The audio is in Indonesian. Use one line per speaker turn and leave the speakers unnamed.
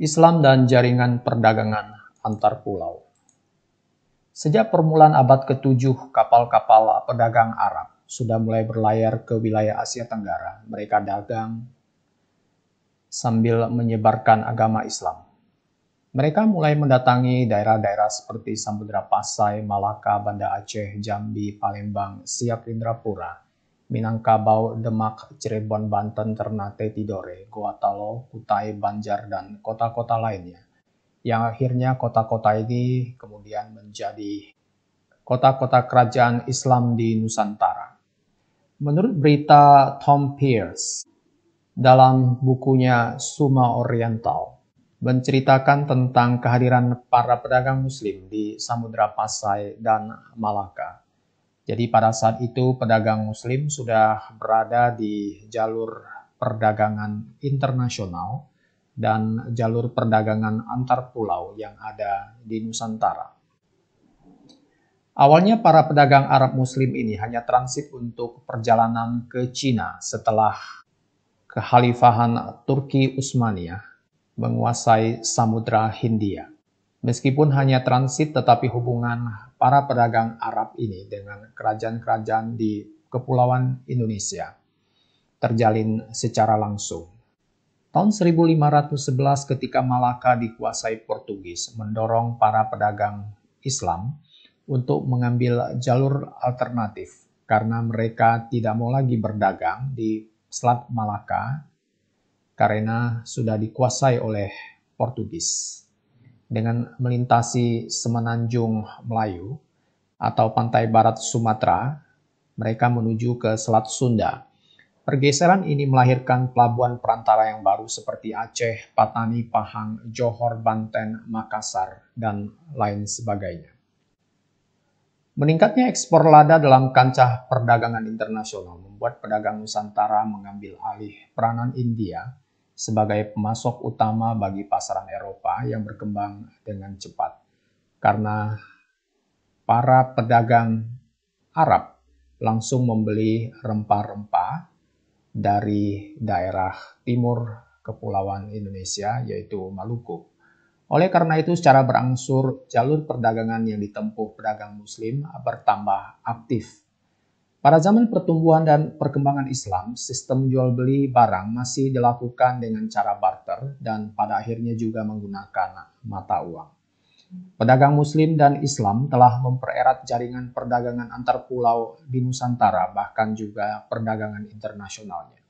Islam dan jaringan perdagangan antar pulau. Sejak permulaan abad ke-7, kapal-kapal pedagang Arab sudah mulai berlayar ke wilayah Asia Tenggara. Mereka dagang sambil menyebarkan agama Islam. Mereka mulai mendatangi daerah-daerah seperti Samudra Pasai, Malaka, Banda Aceh, Jambi, Palembang, Siak Indrapura, Minangkabau, Demak, Cirebon, Banten, Ternate, Tidore, Talo, Kutai, Banjar, dan kota-kota lainnya. Yang akhirnya kota-kota ini kemudian menjadi kota-kota kerajaan Islam di Nusantara. Menurut berita Tom Pierce dalam bukunya Suma Oriental, menceritakan tentang kehadiran para pedagang muslim di Samudra Pasai dan Malaka jadi pada saat itu pedagang muslim sudah berada di jalur perdagangan internasional dan jalur perdagangan antar pulau yang ada di Nusantara. Awalnya para pedagang Arab muslim ini hanya transit untuk perjalanan ke Cina setelah kekhalifahan Turki Utsmaniyah menguasai Samudra Hindia. Meskipun hanya transit, tetapi hubungan para pedagang Arab ini dengan kerajaan-kerajaan di Kepulauan Indonesia terjalin secara langsung. Tahun 1511 ketika Malaka dikuasai Portugis mendorong para pedagang Islam untuk mengambil jalur alternatif karena mereka tidak mau lagi berdagang di Selat Malaka karena sudah dikuasai oleh Portugis dengan melintasi Semenanjung Melayu atau pantai barat Sumatera, mereka menuju ke Selat Sunda. Pergeseran ini melahirkan pelabuhan perantara yang baru seperti Aceh, Patani, Pahang, Johor, Banten, Makassar, dan lain sebagainya. Meningkatnya ekspor lada dalam kancah perdagangan internasional membuat pedagang Nusantara mengambil alih peranan India sebagai pemasok utama bagi pasaran Eropa yang berkembang dengan cepat karena para pedagang Arab langsung membeli rempah-rempah dari daerah timur kepulauan Indonesia yaitu Maluku. Oleh karena itu secara berangsur jalur perdagangan yang ditempuh pedagang muslim bertambah aktif pada zaman pertumbuhan dan perkembangan Islam, sistem jual beli barang masih dilakukan dengan cara barter dan pada akhirnya juga menggunakan mata uang. Pedagang Muslim dan Islam telah mempererat jaringan perdagangan antar pulau di Nusantara, bahkan juga perdagangan internasionalnya.